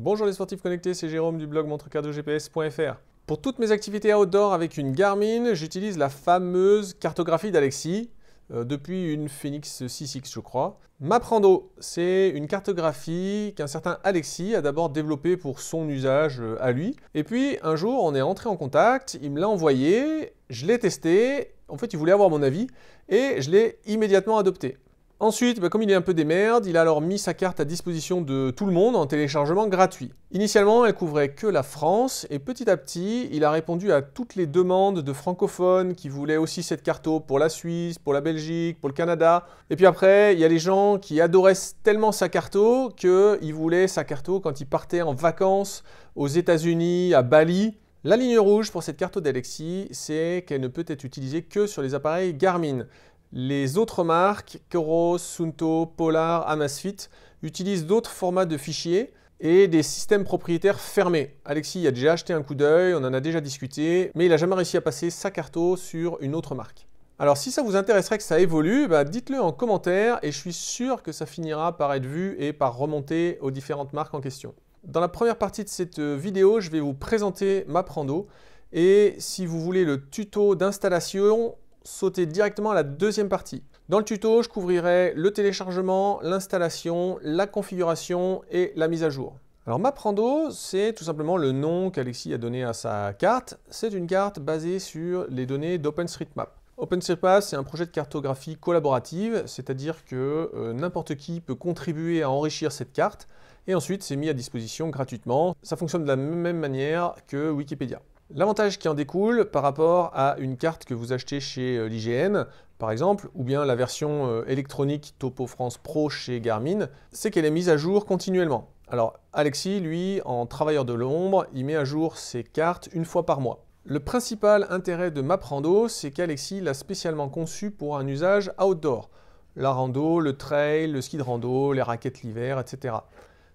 Bonjour les sportifs connectés, c'est Jérôme du blog montrecardogps.fr. Pour toutes mes activités outdoor avec une Garmin, j'utilise la fameuse cartographie d'Alexis euh, depuis une Phoenix 6X je crois. Maprando, c'est une cartographie qu'un certain Alexis a d'abord développée pour son usage euh, à lui. Et puis un jour on est entré en contact, il me l'a envoyé, je l'ai testé, en fait il voulait avoir mon avis et je l'ai immédiatement adopté. Ensuite, bah, comme il est un peu des merdes, il a alors mis sa carte à disposition de tout le monde en téléchargement gratuit. Initialement, elle couvrait que la France, et petit à petit, il a répondu à toutes les demandes de francophones qui voulaient aussi cette carte pour la Suisse, pour la Belgique, pour le Canada. Et puis après, il y a les gens qui adoraient tellement sa carte qu'ils voulaient sa carte quand ils partaient en vacances aux États-Unis, à Bali. La ligne rouge pour cette carte d'Alexis, c'est qu'elle ne peut être utilisée que sur les appareils Garmin. Les autres marques, Coros, Sunto, Polar, Amazfit, utilisent d'autres formats de fichiers et des systèmes propriétaires fermés. Alexis a déjà acheté un coup d'œil, on en a déjà discuté, mais il n'a jamais réussi à passer sa carto sur une autre marque. Alors si ça vous intéresserait que ça évolue, bah, dites-le en commentaire et je suis sûr que ça finira par être vu et par remonter aux différentes marques en question. Dans la première partie de cette euh, vidéo, je vais vous présenter Maprando et si vous voulez le tuto d'installation, sauter directement à la deuxième partie. Dans le tuto, je couvrirai le téléchargement, l'installation, la configuration et la mise à jour. Alors Maprando, c'est tout simplement le nom qu'Alexis a donné à sa carte. C'est une carte basée sur les données d'OpenStreetMap. OpenStreetMap, c'est un projet de cartographie collaborative, c'est-à-dire que euh, n'importe qui peut contribuer à enrichir cette carte, et ensuite c'est mis à disposition gratuitement. Ça fonctionne de la même manière que Wikipédia. L'avantage qui en découle par rapport à une carte que vous achetez chez euh, l'IGN, par exemple, ou bien la version euh, électronique Topo France Pro chez Garmin, c'est qu'elle est mise à jour continuellement. Alors Alexis, lui, en travailleur de l'ombre, il met à jour ses cartes une fois par mois. Le principal intérêt de MapRando, c'est qu'Alexis l'a spécialement conçu pour un usage outdoor. La rando, le trail, le ski de rando, les raquettes l'hiver, etc.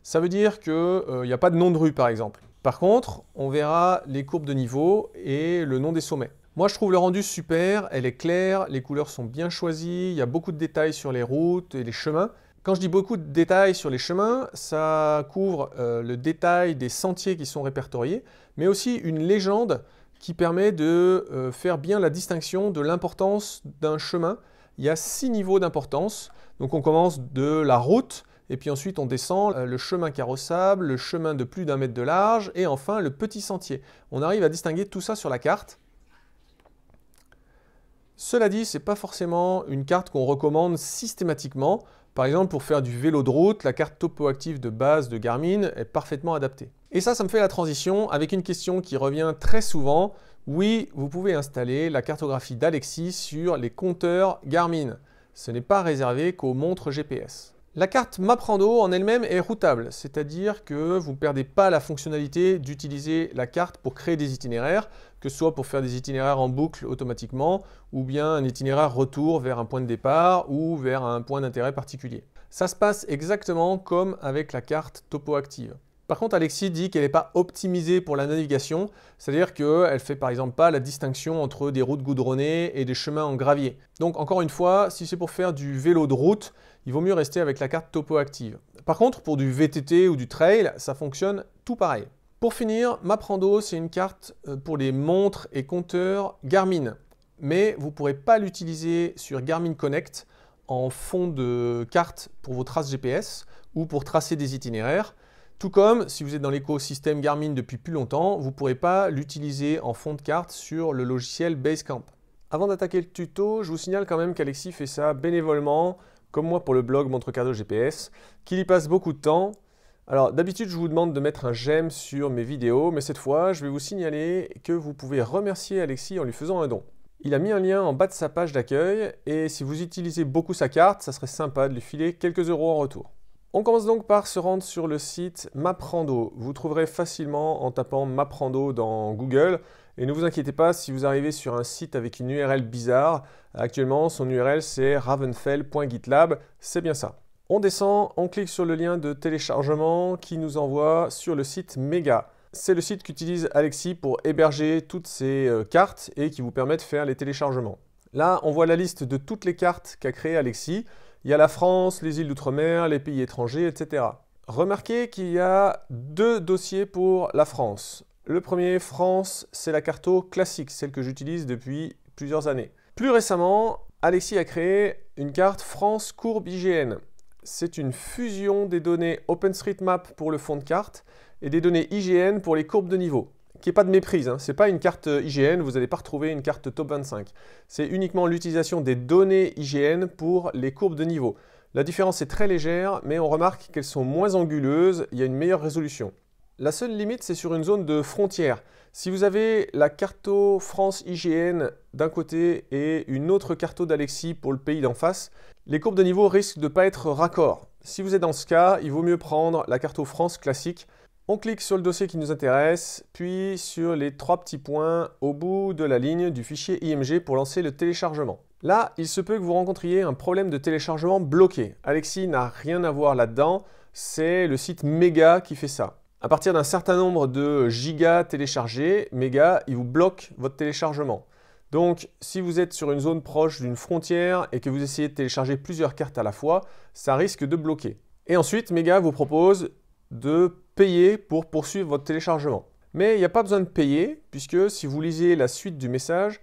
Ça veut dire qu'il euh, n'y a pas de nom de rue par exemple. Par contre, on verra les courbes de niveau et le nom des sommets. Moi, je trouve le rendu super, elle est claire, les couleurs sont bien choisies, il y a beaucoup de détails sur les routes et les chemins. Quand je dis beaucoup de détails sur les chemins, ça couvre euh, le détail des sentiers qui sont répertoriés, mais aussi une légende qui permet de euh, faire bien la distinction de l'importance d'un chemin. Il y a six niveaux d'importance. Donc on commence de la route, et puis ensuite, on descend euh, le chemin carrossable, le chemin de plus d'un mètre de large, et enfin le petit sentier. On arrive à distinguer tout ça sur la carte. Cela dit, ce n'est pas forcément une carte qu'on recommande systématiquement. Par exemple, pour faire du vélo de route, la carte topoactive de base de Garmin est parfaitement adaptée. Et ça, ça me fait la transition avec une question qui revient très souvent. Oui, vous pouvez installer la cartographie d'Alexis sur les compteurs Garmin. Ce n'est pas réservé qu'aux montres GPS. La carte Maprando en elle-même est routable, c'est-à-dire que vous ne perdez pas la fonctionnalité d'utiliser la carte pour créer des itinéraires, que ce soit pour faire des itinéraires en boucle automatiquement, ou bien un itinéraire retour vers un point de départ ou vers un point d'intérêt particulier. Ça se passe exactement comme avec la carte topoactive. Par contre, Alexis dit qu'elle n'est pas optimisée pour la navigation, c'est-à-dire qu'elle ne fait par exemple pas la distinction entre des routes goudronnées et des chemins en gravier. Donc encore une fois, si c'est pour faire du vélo de route, il vaut mieux rester avec la carte topo active. Par contre, pour du VTT ou du trail, ça fonctionne tout pareil. Pour finir, Maprando, c'est une carte euh, pour les montres et compteurs Garmin. Mais vous ne pourrez pas l'utiliser sur Garmin Connect en fond de carte pour vos traces GPS ou pour tracer des itinéraires. Tout comme si vous êtes dans l'écosystème Garmin depuis plus longtemps, vous ne pourrez pas l'utiliser en fond de carte sur le logiciel Basecamp. Avant d'attaquer le tuto, je vous signale quand même qu'Alexis fait ça bénévolement, comme moi pour le blog Montre GPS, qu'il y passe beaucoup de temps. Alors d'habitude je vous demande de mettre un j'aime sur mes vidéos, mais cette fois je vais vous signaler que vous pouvez remercier Alexis en lui faisant un don. Il a mis un lien en bas de sa page d'accueil et si vous utilisez beaucoup sa carte, ça serait sympa de lui filer quelques euros en retour. On commence donc par se rendre sur le site Maprando. Vous trouverez facilement en tapant Maprando dans Google. Et ne vous inquiétez pas si vous arrivez sur un site avec une URL bizarre. Actuellement, son URL c'est ravenfell.gitlab. C'est bien ça. On descend, on clique sur le lien de téléchargement qui nous envoie sur le site Mega. C'est le site qu'utilise Alexis pour héberger toutes ses euh, cartes et qui vous permet de faire les téléchargements. Là, on voit la liste de toutes les cartes qu'a créé Alexis. Il y a la France, les îles d'outre-mer, les pays étrangers, etc. Remarquez qu'il y a deux dossiers pour la France. Le premier, France, c'est la carte classique, celle que j'utilise depuis plusieurs années. Plus récemment, Alexis a créé une carte France Courbe IGN. C'est une fusion des données OpenStreetMap pour le fond de carte et des données IGN pour les courbes de niveau qu'il n'y pas de méprise. Hein. Ce n'est pas une carte euh, IGN, vous n'allez pas retrouver une carte top 25. C'est uniquement l'utilisation des données IGN pour les courbes de niveau. La différence est très légère, mais on remarque qu'elles sont moins anguleuses, il y a une meilleure résolution. La seule limite, c'est sur une zone de frontière. Si vous avez la carte France IGN d'un côté et une autre carte d'Alexis pour le pays d'en face, les courbes de niveau risquent de ne pas être raccord. Si vous êtes dans ce cas, il vaut mieux prendre la carto France classique on clique sur le dossier qui nous intéresse, puis sur les trois petits points au bout de la ligne du fichier IMG pour lancer le téléchargement. Là, il se peut que vous rencontriez un problème de téléchargement bloqué. Alexis n'a rien à voir là-dedans, c'est le site Mega qui fait ça. À partir d'un certain nombre de gigas téléchargés, Mega, il vous bloque votre téléchargement. Donc, si vous êtes sur une zone proche d'une frontière et que vous essayez de télécharger plusieurs cartes à la fois, ça risque de bloquer. Et ensuite, Mega vous propose de payer pour poursuivre votre téléchargement. Mais il n'y a pas besoin de payer, puisque si vous lisez la suite du message,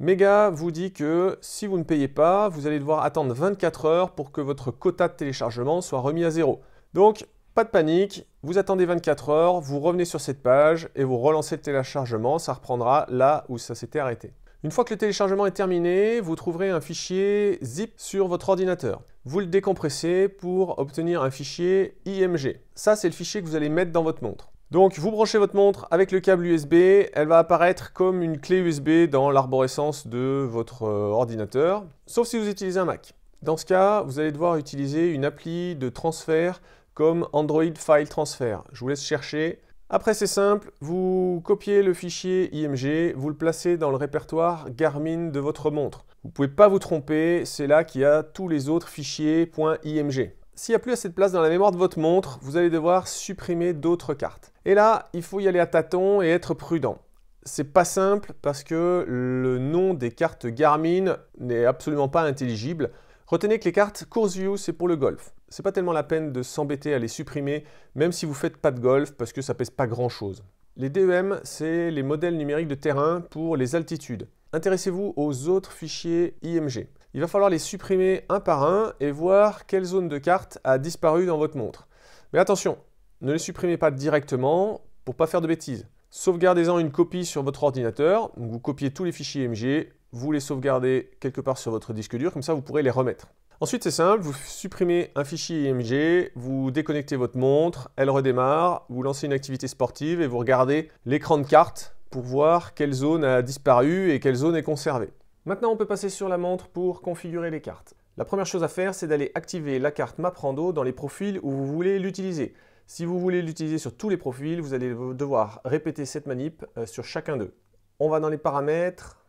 Mega vous dit que si vous ne payez pas, vous allez devoir attendre 24 heures pour que votre quota de téléchargement soit remis à zéro. Donc, pas de panique, vous attendez 24 heures, vous revenez sur cette page et vous relancez le téléchargement, ça reprendra là où ça s'était arrêté. Une fois que le téléchargement est terminé, vous trouverez un fichier zip sur votre ordinateur. Vous le décompressez pour obtenir un fichier IMG. Ça, c'est le fichier que vous allez mettre dans votre montre. Donc vous branchez votre montre avec le câble USB, elle va apparaître comme une clé USB dans l'arborescence de votre euh, ordinateur, sauf si vous utilisez un Mac. Dans ce cas, vous allez devoir utiliser une appli de transfert comme Android File Transfer. Je vous laisse chercher, après, c'est simple, vous copiez le fichier IMG, vous le placez dans le répertoire Garmin de votre montre. Vous ne pouvez pas vous tromper, c'est là qu'il y a tous les autres fichiers .img. S'il n'y a plus assez de place dans la mémoire de votre montre, vous allez devoir supprimer d'autres cartes. Et là, il faut y aller à tâtons et être prudent. C'est pas simple parce que le nom des cartes Garmin n'est absolument pas intelligible. Retenez que les cartes CourseView, c'est pour le golf c'est pas tellement la peine de s'embêter à les supprimer, même si vous faites pas de golf, parce que ça pèse pas grand chose. Les DEM, c'est les modèles numériques de terrain pour les altitudes. Intéressez-vous aux autres fichiers IMG. Il va falloir les supprimer un par un et voir quelle zone de carte a disparu dans votre montre. Mais attention, ne les supprimez pas directement pour pas faire de bêtises. Sauvegardez-en une copie sur votre ordinateur, vous copiez tous les fichiers IMG, vous les sauvegardez quelque part sur votre disque dur, comme ça vous pourrez les remettre. Ensuite, c'est simple, vous supprimez un fichier IMG, vous déconnectez votre montre, elle redémarre, vous lancez une activité sportive et vous regardez l'écran de carte pour voir quelle zone a disparu et quelle zone est conservée. Maintenant, on peut passer sur la montre pour configurer les cartes. La première chose à faire, c'est d'aller activer la carte MapRando dans les profils où vous voulez l'utiliser. Si vous voulez l'utiliser sur tous les profils, vous allez devoir répéter cette manip euh, sur chacun d'eux. On va dans les paramètres,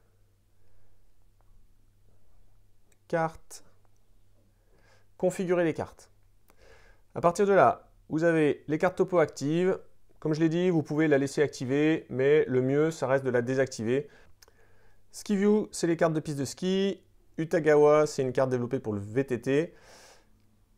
carte, configurer les cartes. À partir de là, vous avez les cartes topo actives. Comme je l'ai dit, vous pouvez la laisser activée, mais le mieux, ça reste de la désactiver. Ski View, c'est les cartes de piste de ski. Utagawa, c'est une carte développée pour le VTT.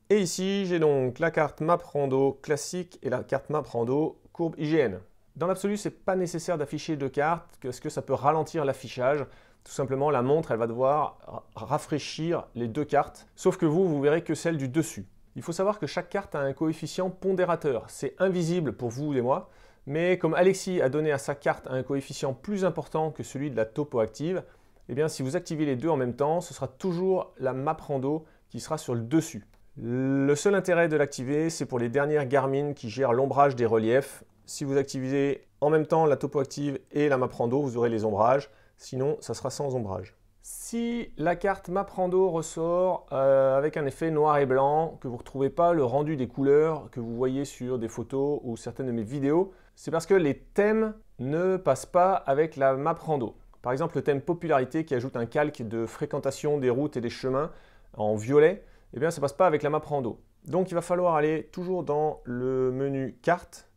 Et ici, j'ai donc la carte Map Rando classique et la carte Map Rando courbe IGN. Dans l'absolu, c'est pas nécessaire d'afficher deux cartes, parce que ça peut ralentir l'affichage. Tout simplement, la montre, elle va devoir rafraîchir les deux cartes, sauf que vous, vous verrez que celle du dessus. Il faut savoir que chaque carte a un coefficient pondérateur. C'est invisible pour vous et moi, mais comme Alexis a donné à sa carte un coefficient plus important que celui de la topo active, eh bien, si vous activez les deux en même temps, ce sera toujours la map rando qui sera sur le dessus. Le seul intérêt de l'activer, c'est pour les dernières Garmin qui gèrent l'ombrage des reliefs. Si vous activez en même temps la topo active et la map rando, vous aurez les ombrages sinon ça sera sans ombrage. Si la carte Maprando ressort euh, avec un effet noir et blanc, que vous ne retrouvez pas le rendu des couleurs que vous voyez sur des photos ou certaines de mes vidéos, c'est parce que les thèmes ne passent pas avec la Maprando. Par exemple, le thème popularité qui ajoute un calque de fréquentation des routes et des chemins en violet, eh bien ça passe pas avec la map rando. Donc il va falloir aller toujours dans le menu carte.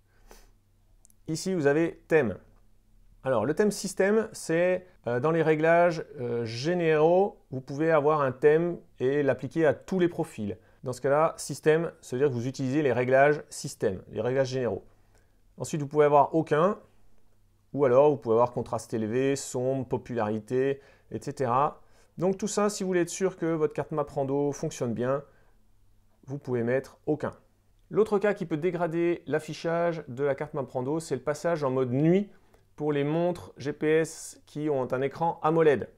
Ici vous avez thème. Alors le thème système, c'est euh, dans les réglages euh, généraux, vous pouvez avoir un thème et l'appliquer à tous les profils. Dans ce cas-là, système, ça veut dire que vous utilisez les réglages système, les réglages généraux. Ensuite, vous pouvez avoir aucun, ou alors vous pouvez avoir contraste élevé, sombre, popularité, etc. Donc tout ça, si vous voulez être sûr que votre carte map rando fonctionne bien, vous pouvez mettre aucun. L'autre cas qui peut dégrader l'affichage de la carte map rando, c'est le passage en mode nuit pour les montres GPS qui ont un écran AMOLED.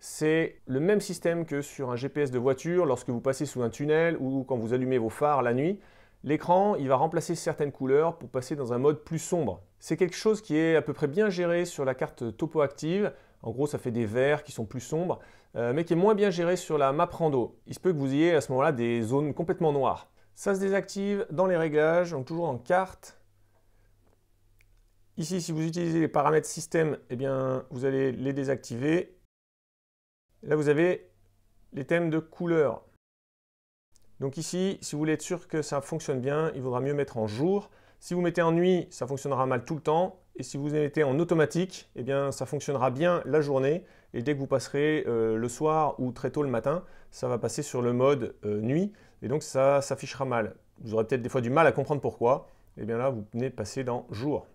C'est le même système que sur un GPS de voiture lorsque vous passez sous un tunnel ou quand vous allumez vos phares la nuit. L'écran, il va remplacer certaines couleurs pour passer dans un mode plus sombre. C'est quelque chose qui est à peu près bien géré sur la carte topo active. En gros, ça fait des verts qui sont plus sombres, euh, mais qui est moins bien géré sur la map rando. Il se peut que vous ayez à ce moment-là des zones complètement noires. Ça se désactive dans les réglages, donc toujours en carte, Ici, si vous utilisez les paramètres système, eh bien, vous allez les désactiver. Là, vous avez les thèmes de couleur. Donc ici, si vous voulez être sûr que ça fonctionne bien, il vaudra mieux mettre en jour. Si vous mettez en nuit, ça fonctionnera mal tout le temps. Et si vous mettez en automatique, eh bien, ça fonctionnera bien la journée. Et dès que vous passerez euh, le soir ou très tôt le matin, ça va passer sur le mode euh, nuit. Et donc, ça s'affichera mal. Vous aurez peut-être des fois du mal à comprendre pourquoi. Et eh bien là, vous venez passer dans jour.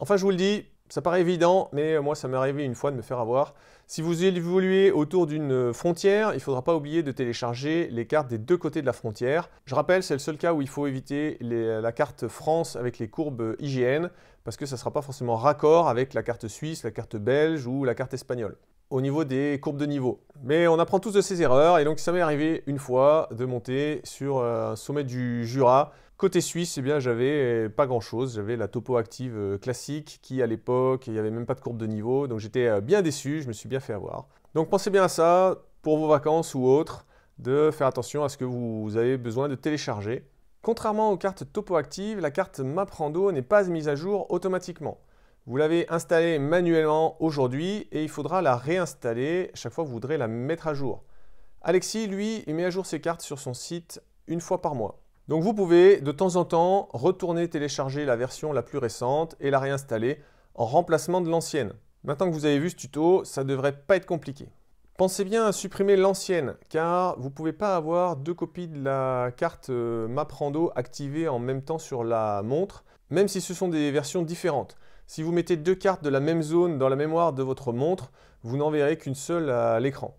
Enfin, je vous le dis, ça paraît évident, mais moi, ça m'est arrivé une fois de me faire avoir. Si vous évoluez autour d'une frontière, il ne faudra pas oublier de télécharger les cartes des deux côtés de la frontière. Je rappelle, c'est le seul cas où il faut éviter la carte France avec les courbes IGN, parce que ça ne sera pas forcément raccord avec la carte suisse, la carte belge ou la carte espagnole au niveau des courbes de niveau. Mais on apprend tous de ces erreurs, et donc ça m'est arrivé une fois de monter sur euh, un sommet du Jura, Côté suisse, eh bien, j'avais pas grand chose. J'avais la topo active euh, classique qui, à l'époque, il n'y avait même pas de courbe de niveau. Donc j'étais euh, bien déçu, je me suis bien fait avoir. Donc pensez bien à ça pour vos vacances ou autres, de faire attention à ce que vous avez besoin de télécharger. Contrairement aux cartes topo active, la carte MapRando n'est pas mise à jour automatiquement. Vous l'avez installée manuellement aujourd'hui et il faudra la réinstaller chaque fois que vous voudrez la mettre à jour. Alexis, lui, il met à jour ses cartes sur son site une fois par mois. Donc vous pouvez de temps en temps retourner télécharger la version la plus récente et la réinstaller en remplacement de l'ancienne. Maintenant que vous avez vu ce tuto, ça ne devrait pas être compliqué. Pensez bien à supprimer l'ancienne, car vous ne pouvez pas avoir deux copies de la carte euh, MapRando activées en même temps sur la montre, même si ce sont des versions différentes. Si vous mettez deux cartes de la même zone dans la mémoire de votre montre, vous n'en verrez qu'une seule à l'écran.